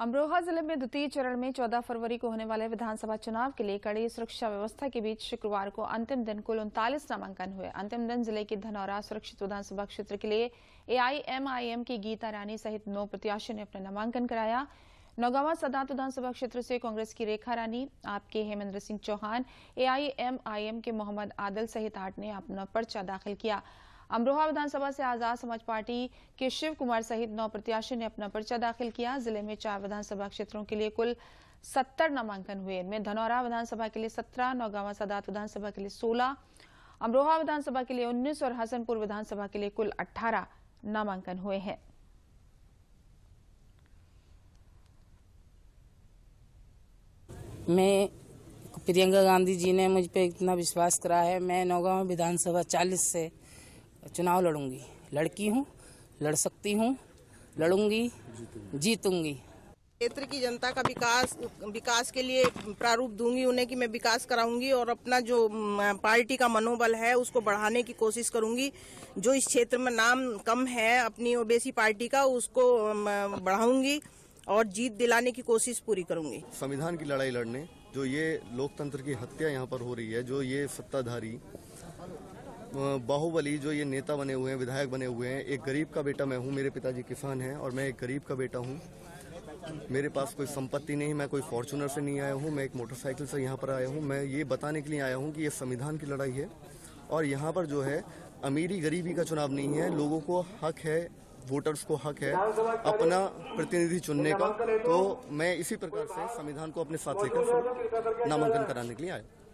अमरोहा जिले में द्वितीय चरण में 14 फरवरी को होने वाले विधानसभा चुनाव के लिए कड़ी सुरक्षा व्यवस्था के बीच शुक्रवार को अंतिम दिन कुल उनतालीस नामांकन हुए अंतिम दिन जिले के धनौरा सुरक्षित विधानसभा क्षेत्र के लिए एआईएमआईएम की गीता रानी सहित नौ प्रत्याशियों ने अपना नामांकन कराया नौगावा सदात विधानसभा क्षेत्र से कांग्रेस की रेखा रानी आपके हेमेंद्र सिंह चौहान एआईएमआईएम के मोहम्मद आदिल सहित आठ ने अपना पर्चा दाखिल किया अमरोहा विधानसभा से आजाद समाज पार्टी के शिव कुमार सहित नौ प्रत्याशियों ने अपना पर्चा दाखिल किया जिले में चार विधानसभा क्षेत्रों के लिए कुल सत्तर नामांकन हुए इनमें धनौरा विधानसभा के लिए सत्रह नौगांवा सदात विधानसभा के लिए सोलह अमरोहा विधानसभा के लिए उन्नीस और हसनपुर विधानसभा के लिए कुल अट्ठारह नामांकन हुए हैं मैं प्रियंका गांधी जी ने मुझ पर इतना विश्वास करा है मैं नौगांव विधानसभा 40 से चुनाव लड़ूंगी लड़की हूँ लड़ सकती हूँ लड़ूंगी जीतूंगी क्षेत्र की जनता का विकास विकास के लिए प्रारूप दूंगी उन्हें कि मैं विकास कराऊंगी और अपना जो पार्टी का मनोबल है उसको बढ़ाने की कोशिश करूंगी जो इस क्षेत्र में नाम कम है अपनी ओबेसी पार्टी का उसको बढ़ाऊंगी और जीत दिलाने की कोशिश पूरी करूंगी संविधान की लड़ाई लड़ने जो ये लोकतंत्र की हत्या यहाँ पर हो रही है जो ये सत्ताधारी बाहुबली जो ये नेता बने हुए हैं विधायक बने हुए हैं एक गरीब का बेटा मैं हूँ मेरे पिताजी किसान हैं और मैं एक गरीब का बेटा हूँ मेरे पास कोई संपत्ति नहीं मैं कोई फॉर्चुनर से नहीं आया हूँ मैं एक मोटरसाइकिल से यहाँ पर आया हूँ मैं ये बताने के लिए आया हूँ कि ये संविधान की लड़ाई है और यहाँ पर जो है अमीरी गरीबी का चुनाव नहीं है लोगों को हक है वोटर्स को हक है अपना प्रतिनिधि चुनने का तो मैं इसी प्रकार से संविधान को अपने साथ लेकर नामांकन कराने के लिए आया